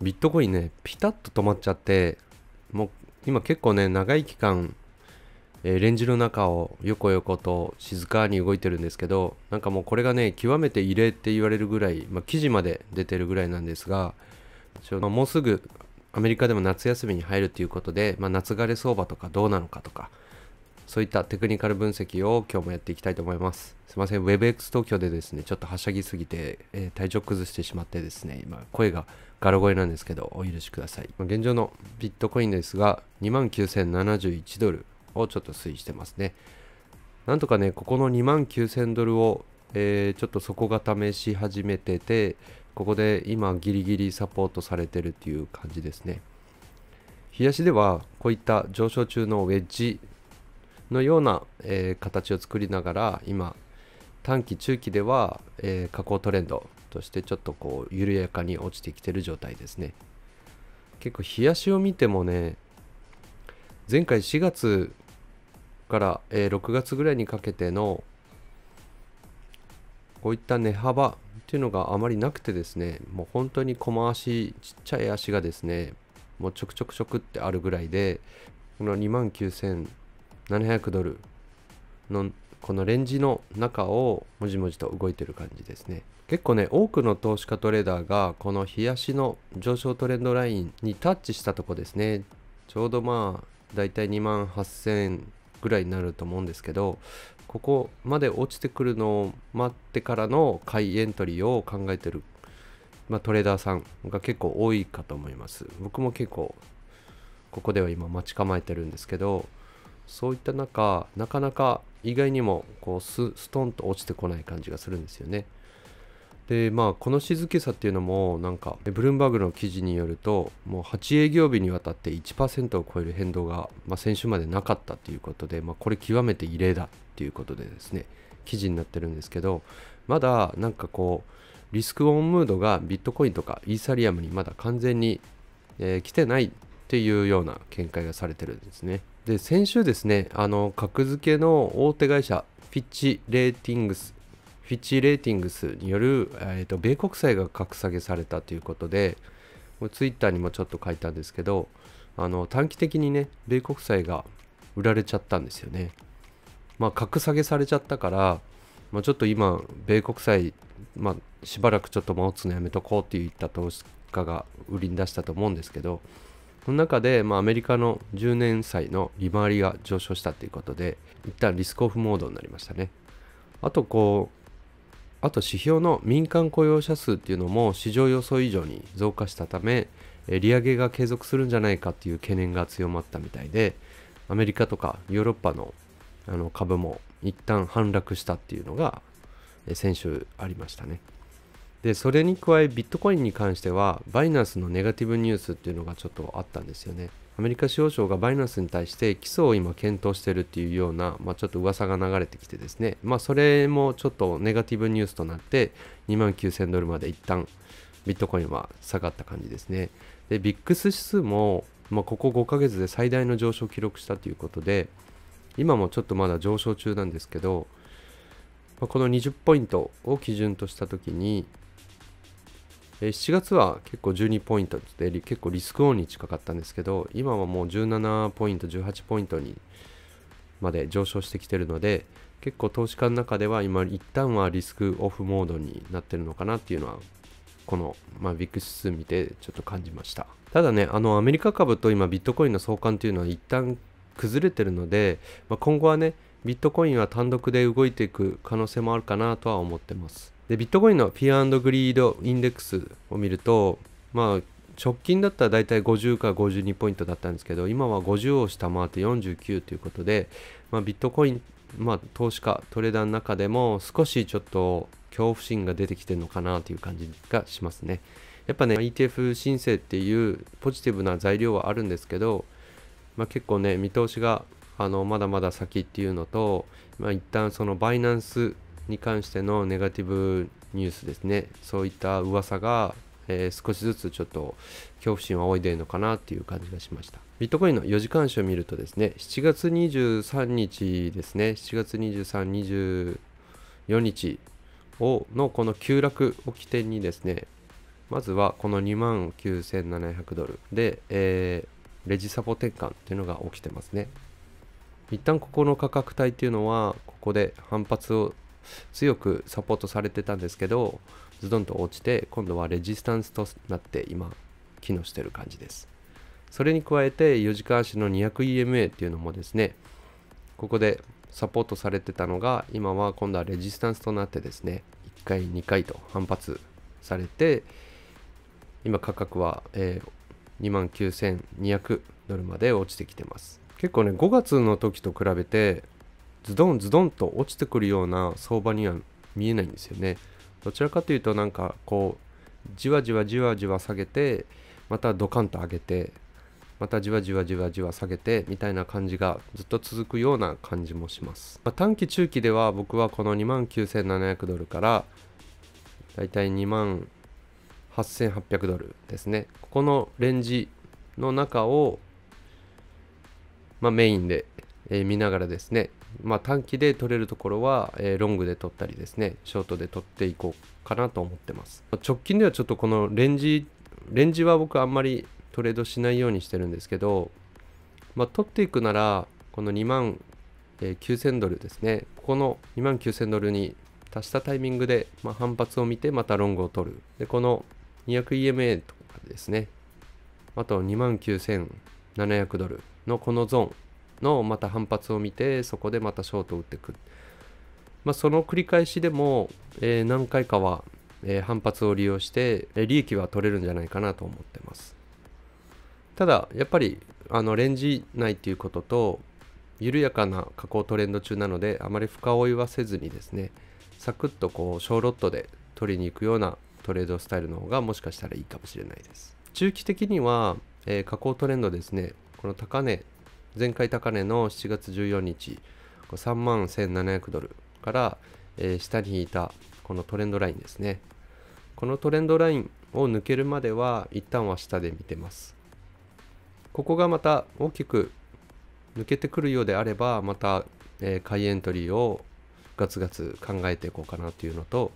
ビットコインね、ピタッと止まっちゃって、もう今結構ね、長い期間、えー、レンジの中を横横と静かに動いてるんですけど、なんかもうこれがね、極めて異例って言われるぐらい、まあ、記事まで出てるぐらいなんですが、まもうすぐアメリカでも夏休みに入るということで、まあ、夏枯れ相場とかどうなのかとか、そういったテクニカル分析を今日もやっていきたいと思います。すいません、WebX 東京でですね、ちょっとはしゃぎすぎて、えー、体調崩してしまってですね、今、声がガラ声なんですけど、お許しください。ま現状のビットコインですが、29,071ドルをちょっと推移してますね。なんとかね、ここの29,000ドルを、えー、ちょっと底固めし始めてて、ここで今ギリギリサポートされてるっていう感じですね。冷やしではこういった上昇中のウェッジのような、えー、形を作りながら今短期中期では、えー、下降トレンドとしてちょっとこう緩やかに落ちてきてる状態ですね結構冷やしを見てもね前回4月から、えー、6月ぐらいにかけてのこういった値幅っていうのがあまりなくてですねもう本当に小回しちっちゃい足がですねもうちょくちょくちょくってあるぐらいでこの2万9000 700ドルのこのレンジの中をもじもじと動いてる感じですね結構ね多くの投資家トレーダーがこの日足の上昇トレンドラインにタッチしたとこですねちょうどまあだいたい2万8000ぐらいになると思うんですけどここまで落ちてくるのを待ってからの買いエントリーを考えてる、まあ、トレーダーさんが結構多いかと思います僕も結構ここでは今待ち構えてるんですけどそういった中なかなか意外にもこうスストンと落ちてこない感じがするんですよね。でまあこの静けさっていうのもなんかブルームバーグの記事によるともう8営業日にわたって1%を超える変動が、まあ、先週までなかったということで、まあ、これ極めて異例だっていうことでですね記事になってるんですけどまだなんかこうリスクオンムードがビットコインとかイーサリアムにまだ完全に、えー、来てないっていうような見解がされてるんですね。で先週ですねあの格付けの大手会社フィッチ・レーティングスフィッチ・レーティングスによる、えーと、米国債が格下げされたということでツイッターにもちょっと書いたんですけどあの短期的にね米国債が売られちゃったんですよね。まあ、格下げされちゃったから、まあ、ちょっと今、米国債、まあ、しばらくちょっと持つのやめとこうって言った投資家が売りに出したと思うんですけど、その中で、まあ、アメリカの10年債の利回りが上昇したということで、一旦リスクオフモードになりましたね。あと、こう、あと指標の民間雇用者数っていうのも市場予想以上に増加したため、利上げが継続するんじゃないかっていう懸念が強まったみたいで、アメリカとかヨーロッパのあの株も一旦反落したっていうのが先週ありましたね。でそれに加えビットコインに関してはバイナンスのネガティブニュースっていうのがちょっとあったんですよねアメリカ司法省がバイナンスに対して起訴を今検討してるっていうような、まあ、ちょっと噂が流れてきてですねまあそれもちょっとネガティブニュースとなって2万9000ドルまで一旦ビットコインは下がった感じですねでビックス指数も、まあ、ここ5ヶ月で最大の上昇を記録したということで今もちょっとまだ上昇中なんですけど、この20ポイントを基準とした時にえ7月は結構12ポイントで結構リスクオンに近かったんですけど今はもう17ポイント18ポイントにまで上昇してきてるので結構投資家の中では今一旦はリスクオフモードになってるのかなっていうのはこの、まあ、ビッグ指数見てちょっと感じましたただねあのアメリカ株と今ビットコインの相関っていうのは一旦崩れてるので、まあ、今後はねビットコインは単独で動いていく可能性もあるかなとは思ってますで、ビットコインのフィアグリードインデックスを見ると、まあ、直近だったら大体50から52ポイントだったんですけど、今は50を下回って49ということで、まあ、ビットコイン、まあ、投資家、トレーダーの中でも少しちょっと恐怖心が出てきてるのかなという感じがしますね。やっぱね、ETF 申請っていうポジティブな材料はあるんですけど、まあ、結構ね、見通しがあのまだまだ先っていうのと、まあ、一旦そのバイナンスに関してのネガティブニュースですねそういった噂が、えー、少しずつちょっと恐怖心を仰いでいるのかなという感じがしましたビットコインの4時間種を見るとですね7月23日ですね7月2324日をのこの急落を起点にですねまずはこの2万9700ドルで、えー、レジサポ転換というのが起きてますね一旦ここの価格帯っていうのはここで反発を強くサポートされてたんですけどズドンと落ちて今度はレジスタンスとなって今機能してる感じですそれに加えて4時間足の 200EMA っていうのもですねここでサポートされてたのが今は今度はレジスタンスとなってですね1回2回と反発されて今価格は、えー、29,200ドルまで落ちてきてます結構ね5月の時と比べてズドンズドンと落ちてくるような相場には見えないんですよね。どちらかというとなんかこうじわじわじわじわ下げてまたドカンと上げてまたじわじわじわじわ下げてみたいな感じがずっと続くような感じもします、まあ、短期中期では僕はこの2万9700ドルからだいたい2万8800ドルですねここのレンジの中を、まあ、メインで、えー、見ながらですねまあ、短期で取れるところは、えー、ロングで取ったりですねショートで取っていこうかなと思ってます直近ではちょっとこのレンジレンジは僕あんまりトレードしないようにしてるんですけど、まあ、取っていくならこの2万9000ドルですねここの2万9000ドルに達したタイミングで、まあ、反発を見てまたロングを取るでこの 200EMA とかですねあと2万9700ドルのこのゾーンのまた反発を見てそこでまたショートを打ってくる、まあ、その繰り返しでも、えー、何回かは、えー、反発を利用して、えー、利益は取れるんじゃないかなと思ってますただやっぱりあのレンジ内っていうことと緩やかな下降トレンド中なのであまり深追いはせずにですねサクッとこう小ロットで取りに行くようなトレードスタイルの方がもしかしたらいいかもしれないです中期的には、えー、下降トレンドですねこの高値前回高値の7月14日3万1700ドルから、えー、下に引いたこのトレンドラインですねこのトレンドラインを抜けるまでは一旦は下で見てますここがまた大きく抜けてくるようであればまた、えー、買いエントリーをガツガツ考えていこうかなというのと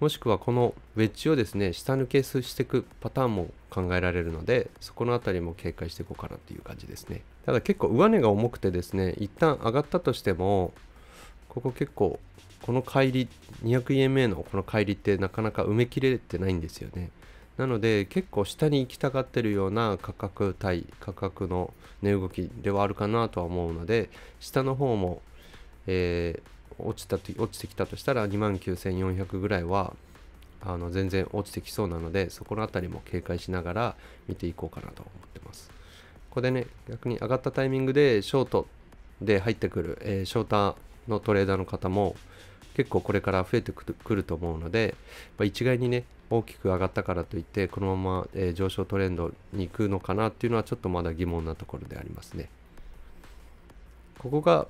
もしくはこのウェッジをですね下抜けしていくパターンも考えられるのでそこの辺りも警戒していこうかなという感じですね。ただ結構上値が重くてですね、一旦上がったとしても、ここ結構、この乖離、200EMA のこの乖離ってなかなか埋めきれてないんですよね。なので結構下に行きたがってるような価格対価格の値動きではあるかなとは思うので下の方も、えー、落ちた落ちてきたとしたら29,400ぐらいはあの全然落ちてきそうなのでそこのあたりも警戒しながら見ていこうかなと思ってます。こでね、逆に上がったタイミングでショートで入ってくる、えー、ショーターのトレーダーの方も結構これから増えてくると思うので、まあ、一概にね、大きく上がったからといって、このまま、えー、上昇トレンドに行くのかなっていうのはちょっとまだ疑問なところでありますね。ここが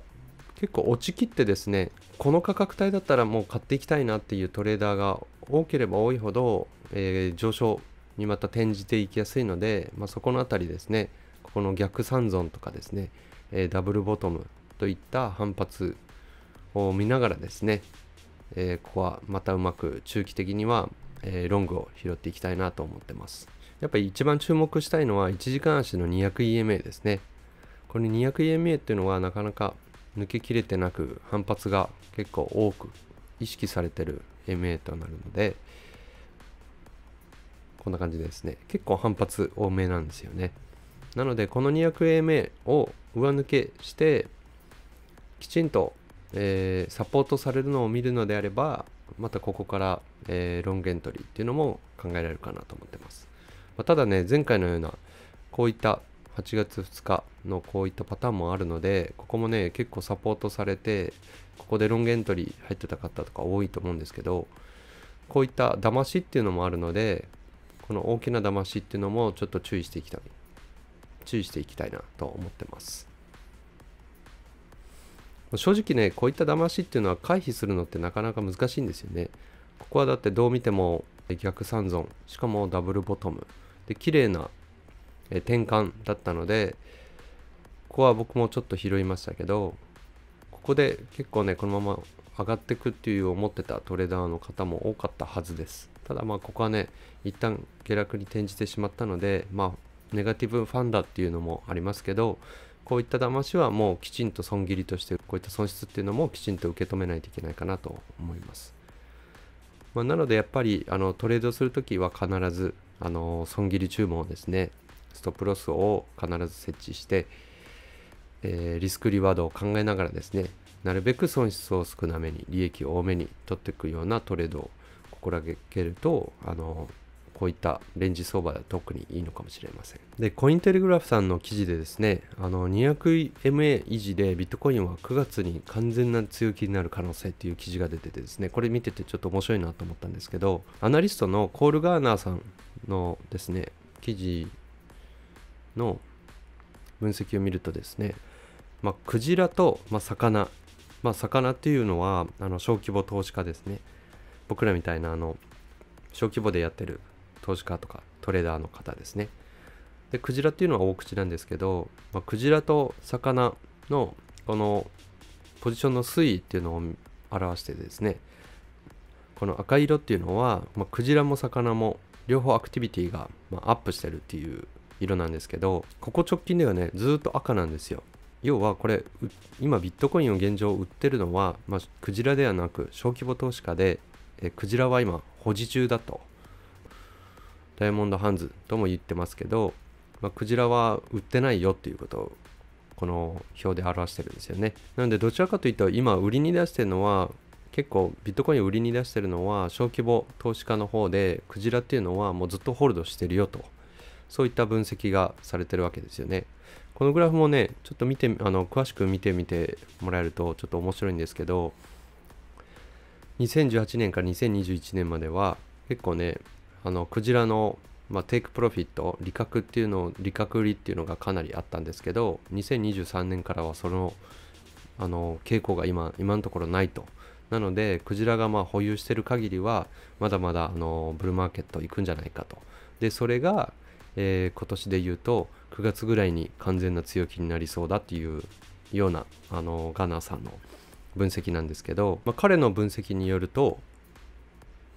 結構落ちきってですねこの価格帯だったらもう買っていきたいなっていうトレーダーが多ければ多いほど、えー、上昇にまた転じていきやすいので、まあ、そこの辺りですねこの逆三尊とかですね、えダブルボトムといった反発を見ながらですね、えここはまたうまく中期的には、えロングを拾っていきたいなと思ってます。やっぱり一番注目したいのは1時間足の 200EMA ですね。これ 200EMA っていうのはなかなか抜けきれてなく反発が結構多く意識されてる MA となるのでこんな感じですね結構反発多めなんですよねなのでこの 200A 目を上抜けしてきちんと、えー、サポートされるのを見るのであればまたここから、えー、ロングエントリーっていうのも考えられるかなと思ってます、まあ、ただね前回のようなこういった8月2日のこういったパターンもあるのでここもね結構サポートされてここでロングエントリー入ってた方とか多いと思うんですけどこういった騙しっていうのもあるのでこの大きな騙しっていうのもちょっと注意していきたい注意していきたいなと思ってます正直ねこういった騙しっていうのは回避するのってなかなか難しいんですよねここはだってどう見ても逆三尊しかもダブルボトムで綺麗な転換だったのでここは僕もちょっと拾いましたけどここで結構ねこのまま上がっていくっていう思ってたトレーダーの方も多かったはずですただまあここはね一旦下落に転じてしまったのでまあネガティブファンダっていうのもありますけどこういった騙しはもうきちんと損切りとしてこういった損失っていうのもきちんと受け止めないといけないかなと思います、まあ、なのでやっぱりあのトレードするときは必ずあの損切り注文をですねストップロスを必ず設置して、えー、リスクリワードを考えながらですねなるべく損失を少なめに利益を多めに取っていくようなトレードを心がけるとあのこういったレンジ相場では特にいいのかもしれません。で、コインテレグラフさんの記事でですね、あの 200MA 維持でビットコインは9月に完全な強気になる可能性っていう記事が出ててですね、これ見ててちょっと面白いなと思ったんですけど、アナリストのコール・ガーナーさんのですね、記事の分析を見るとですね、まあ、クジラと、まあ、魚、まあ、魚っていうのはあの小規模投資家ですね僕らみたいなあの小規模でやってる投資家とかトレーダーの方ですね。で、クジラっていうのは大口なんですけど、まあ、クジラと魚のこのポジションの推移っていうのを表してですね、この赤色っていうのは、まあ、クジラも魚も両方アクティビティが、まアップしてるっていう色なんですけど、ここ直近ではね、ずっと赤なんですよ。要はこれ今ビットコインを現状売ってるのは、まあ、クジラではなく小規模投資家でえクジラは今保持中だとダイヤモンドハンズとも言ってますけど、まあ、クジラは売ってないよっていうことをこの表で表してるんですよねなのでどちらかというと今売りに出してるのは結構ビットコイン売りに出してるのは小規模投資家の方でクジラっていうのはもうずっとホールドしてるよとそういった分析がされてるわけですよねこのグラフもねちょっと見てあの詳しく見てみてもらえるとちょっと面白いんですけど2018年から2021年までは結構ねあのクジラの、まあ、テイクプロフィット利確っていうのを利確売りっていうのがかなりあったんですけど2023年からはそのあの傾向が今今のところないとなのでクジラがまあ保有してる限りはまだまだあのブルーマーケット行くんじゃないかとでそれが、えー、今年で言うと9月ぐらいに完全な強気になりそうだっていうようなあのガナーさんの分析なんですけど、まあ、彼の分析によると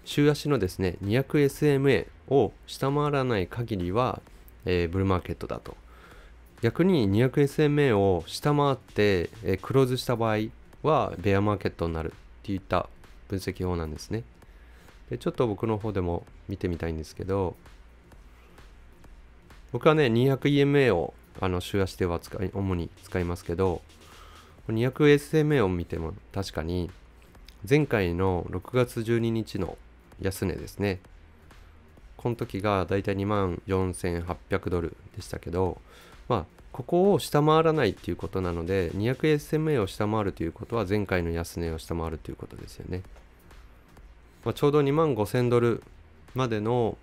週足のですね 200SMA を下回らない限りは、えー、ブルーマーケットだと逆に 200SMA を下回って、えー、クローズした場合はベアマーケットになるっていった分析法なんですねでちょっと僕の方でも見てみたいんですけど僕はね 200EMA をあの週足では使い主に使いますけど 200SMA を見ても確かに前回の6月12日の安値ですねこの時がだいたい2万4800ドルでしたけどまあここを下回らないっていうことなので 200SMA を下回るということは前回の安値を下回るということですよね、まあ、ちょうど2万5000ドルまでの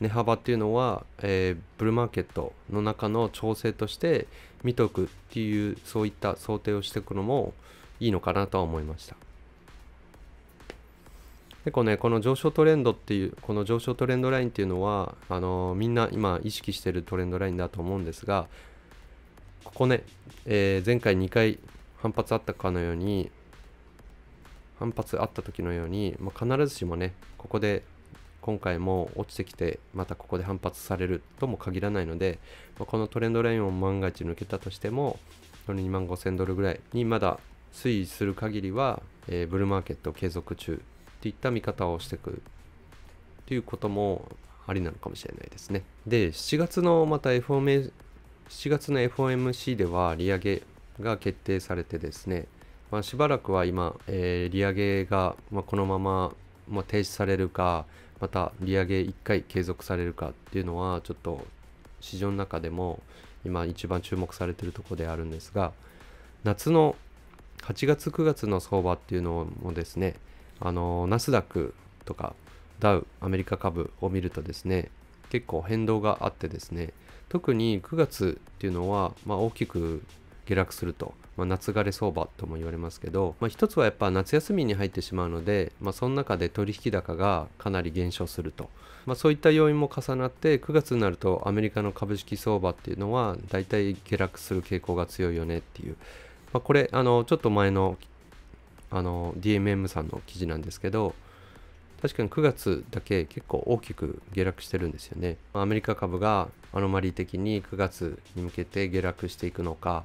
値幅っていうのは、えー、ブルーマーケットの中の調整として見とくっていうそういった想定をしていくのもいいのかなとは思いました。結構ねこの上昇トレンドっていうこの上昇トレンドラインっていうのはあのー、みんな今意識してるトレンドラインだと思うんですがここね、えー、前回2回反発あったかのように反発あった時のように、まあ、必ずしもねここで今回も落ちてきてまたここで反発されるとも限らないので、まあ、このトレンドラインを万が一抜けたとしても2万5000ドルぐらいにまだ推移する限りは、えー、ブルーマーケット継続中っていった見方をしてくっということもありなのかもしれないですね。で、7月のまた FOM、7月の FOMC では利上げが決定されてですね、まあ、しばらくは今、えー、利上げが、まあ、このまま、まあ、停止されるか、また利上げ1回継続されるかっていうのは、ちょっと市場の中でも今一番注目されてるとこであるんですが、夏の8月9月の相場っていうのもですね、あのナスダックとかダウアメリカ株を見るとですね結構変動があってですね特に9月っていうのは、まあ、大きく下落すると、まあ、夏枯れ相場とも言われますけど、まあ、一つはやっぱ夏休みに入ってしまうので、まあ、その中で取引高がかなり減少すると、まあ、そういった要因も重なって9月になるとアメリカの株式相場っていうのはだいたい下落する傾向が強いよねっていう、まあ、これあのちょっと前のあの DMM さんの記事なんですけど確かに9月だけ結構大きく下落してるんですよねアメリカ株がアノマリー的に9月に向けて下落していくのか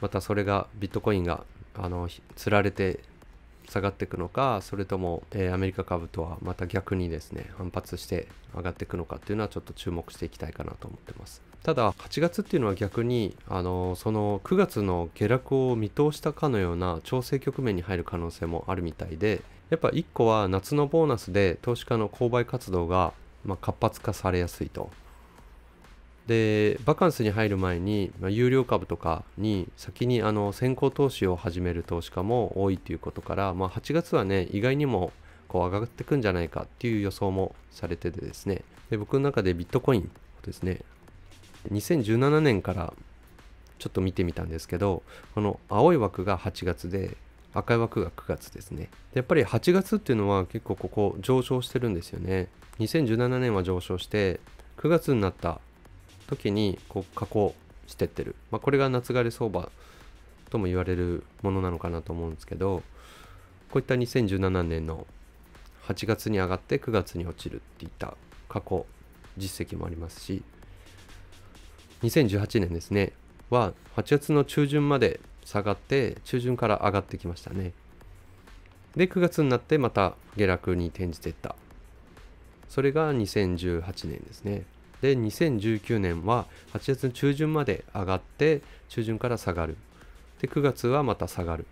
またそれがビットコインがあのつられて下がっていくのかそれとも、えー、アメリカ株とはまた逆にですね反発して上がっていくのかっていうのはちょっと注目していきたいかなと思ってますただ8月っていうのは逆にあのその9月の下落を見通したかのような調整局面に入る可能性もあるみたいでやっぱ1個は夏のボーナスで投資家の購買活動がま活発化されやすいとでバカンスに入る前に、まあ、有料株とかに先にあの先行投資を始める投資家も多いということから、まあ、8月はね意外にもこう上がってくんじゃないかっていう予想もされててですねで僕の中でビットコインですね2017年からちょっと見てみたんですけどこの青い枠が8月で赤い枠が9月ですねやっぱり8月っていうのは結構ここ上昇してるんですよね2017年は上昇して9月になった時にこう加工してってる、まあ、これが夏枯れ相場とも言われるものなのかなと思うんですけどこういった2017年の8月に上がって9月に落ちるっていった過去実績もありますし2018年ですねは8月の中旬まで下がって中旬から上がってきましたねで9月になってまた下落に転じていったそれが2018年ですねで2019年は8月の中旬まで上がって中旬から下がるで9月はまた下がる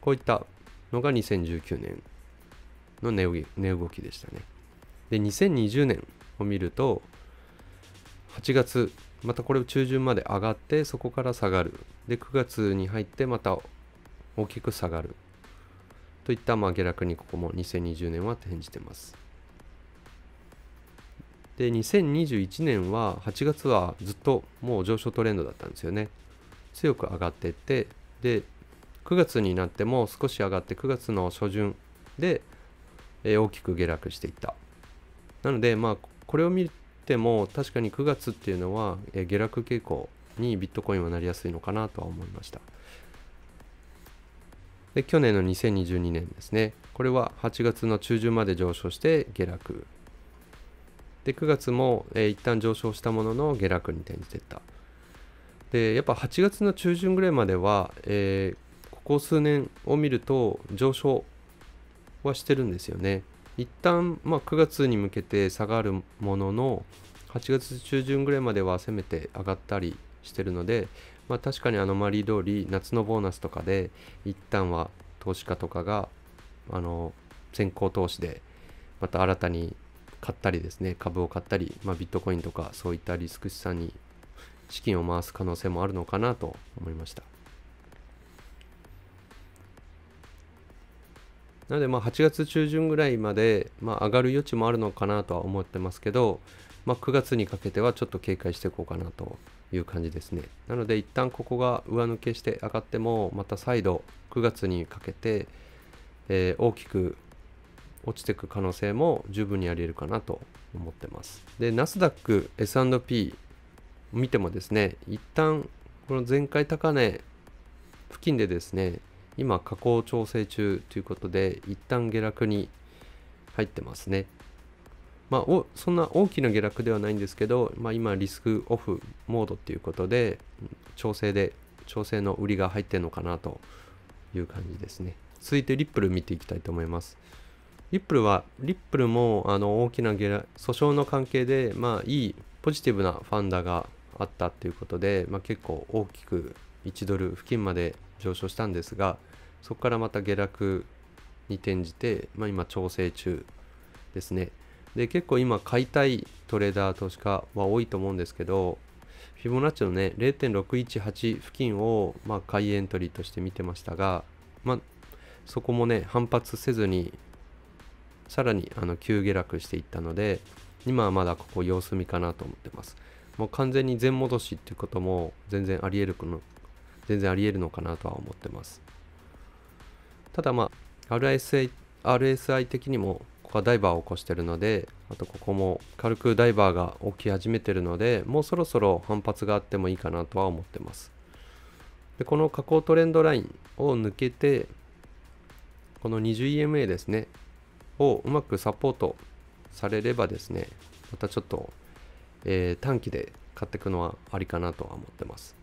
こういったのが2019年の値動きでしたねで2020年を見ると8月またこれ中旬まで上がってそこから下がるで9月に入ってまた大きく下がるといったまあ下落にここも2020年は転じてますで2021年は8月はずっともう上昇トレンドだったんですよね強く上がってってで9月になっても少し上がって9月の初旬で、えー、大きく下落していったなのでまあこれを見ても確かに9月っていうのは、えー、下落傾向にビットコインはなりやすいのかなとは思いましたで去年の2022年ですねこれは8月の中旬まで上昇して下落で9月も、えー、一旦上昇したものの下落に転じていったでやっぱ8月の中旬ぐらいまでは、えー、ここ数年を見ると上昇はしてるんですよね一旦、まあ、9月に向けて下がるものの8月中旬ぐらいまではせめて上がったりしてるので、まあ、確かにあのマリー通り夏のボーナスとかで一旦は投資家とかがあの先行投資でまた新たに買ったりですね、株を買ったり、まあ、ビットコインとかそういったリスク資産に資金を回す可能性もあるのかなと思いました。なのでまあ8月中旬ぐらいまでまあ上がる余地もあるのかなとは思ってますけど、まあ、9月にかけてはちょっと警戒していこうかなという感じですね。なので一旦ここが上抜けして上がってもまた再度9月にかけて、えー、大きく落ちていく可能性も十分にありえるかなと思ってます。で、ナスダック、S&P 見てもですね、一旦この前回高値付近でですね、今下降調整中ということで、一旦下落に入ってますね。まあ、そんな大きな下落ではないんですけど、まあ、今リスクオフモードっていうことで、調整で、調整の売りが入ってるのかなという感じですね。続いてリップル見ていきたいと思います。リップルは、リップルもあの大きな訴訟の関係で、まあ、いいポジティブなファンダがあったということで、まあ、結構大きく1ドル付近まで上昇したんですが、そこからまた下落に転じて、まあ、今調整中ですね。で、結構今買いたいトレーダー投資家は多いと思うんですけど、フィボナッチのね、0.618付近を、まあ、買いエントリーとして見てましたが、まあ、そこもね、反発せずにさらにあの急下落していったので今はまだここ様子見かなと思ってますもう完全に全戻しっていうことも全然あり得るの全然あり得るのかなとは思ってますただまあ RSI, RSI 的にもここはダイバーを起こしてるのであとここも軽くダイバーが起き始めてるのでもうそろそろ反発があってもいいかなとは思ってますでこの下降トレンドラインを抜けてこの 20EMA ですねをうまくサポートされればですね、またちょっと、えー、短期で買っていくのはありかなとは思ってます。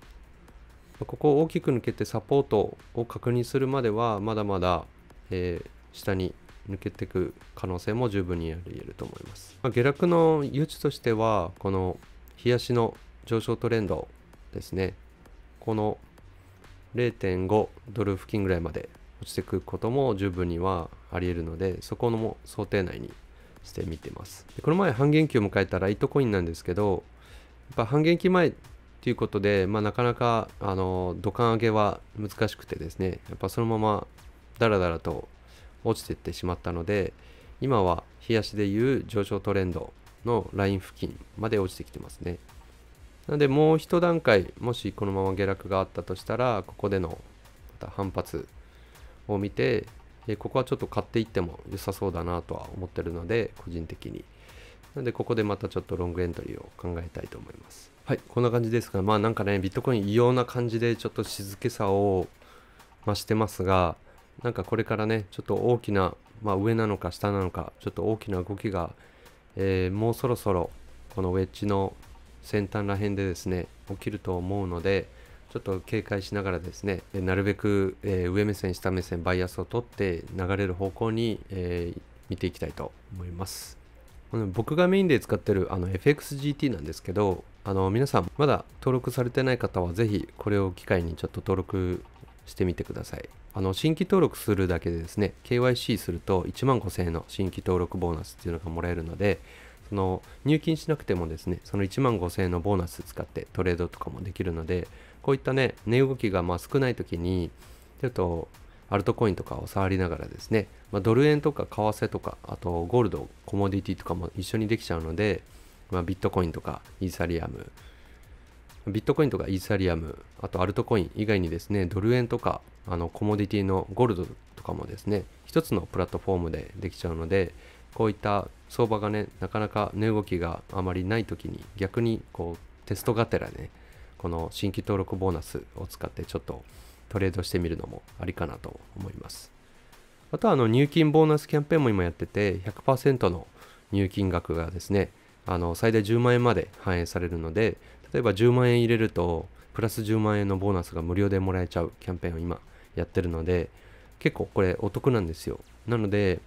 ここを大きく抜けてサポートを確認するまではまだまだ、えー、下に抜けていく可能性も十分にあり得ると思います。まあ、下落の誘致としてはこの冷やしの上昇トレンドですね。この0.5ドル付近ぐらいまで落ちてくことも十分にはありえるのでそこのも想定内にしてみてますでこの前半減期を迎えたライトコインなんですけどやっぱ半減期前っていうことで、まあ、なかなかあの土管上げは難しくてですねやっぱそのままダラダラと落ちていってしまったので今は冷やしでいう上昇トレンドのライン付近まで落ちてきてますねなのでもう一段階もしこのまま下落があったとしたらここでのまた反発を見て、えここはちょっと買っていっても良さそうだなとは思ってるので、個人的に。なので、ここでまたちょっとロングエントリーを考えたいと思います。はい、こんな感じですが、まあなんかね、ビットコイン異様な感じでちょっと静けさを増してますが、なんかこれからね、ちょっと大きな、まあ、上なのか下なのか、ちょっと大きな動きが、えー、もうそろそろこのウェッジの先端ら辺でですね、起きると思うので、ちょっと警戒しながらですねなるべく、え上目線下目線バイアスを取って流れる方向に、え見ていきたいと思います僕がメインで使ってるあの FXGT なんですけどあの皆さんまだ登録されてない方は是非これを機会にちょっと登録してみてくださいあの新規登録するだけでですね KYC すると1万5000円の新規登録ボーナスっていうのがもらえるのでその入金しなくてもですねその1万5000円のボーナス使ってトレードとかもできるのでこういったね値動きがまあ少ない時にちょっとアルトコインとかを触りながらですね、まあ、ドル円とか為替とかあとゴールドコモディティとかも一緒にできちゃうので、まあ、ビットコインとかイーサリアムビットコインとかイーサリアム、あとアルトコイン以外にですね、ドル円とか、あの、コモディティのゴールドとかもですね、一つのプラットフォームでできちゃうので、こういった相場がねなかなか値動きがあまりない時に逆にこうテストがてらねこの新規登録ボーナスを使ってちょっとトレードしてみるのもありかなと思いますとはあの入金ボーナスキャンペーンも今やってて100%の入金額がですねあの最大10万円まで反映されるので例えば10万円入れるとプラス10万円のボーナスが無料でもらえちゃうキャンペーンを今やってるので結構これお得なんですよなので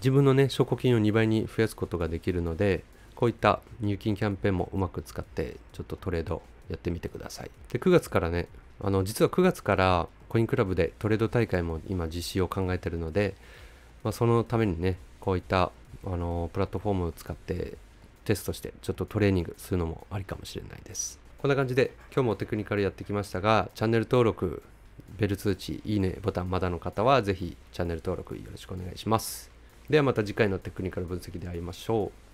自分のね証拠金を2倍に増やすことができるのでこういった入金キャンペーンもうまく使ってちょっとトレードやってみてくださいで9月からねあの実は9月からコインクラブでトレード大会も今実施を考えてるので、まあ、そのためにねこういったあのプラットフォームを使ってテストしてちょっとトレーニングするのもありかもしれないですこんな感じで今日もテクニカルやってきましたがチャンネル登録ベル通知いいねボタンまだの方は是非チャンネル登録よろしくお願いしますではまた次回のテクニカル分析で会いましょう。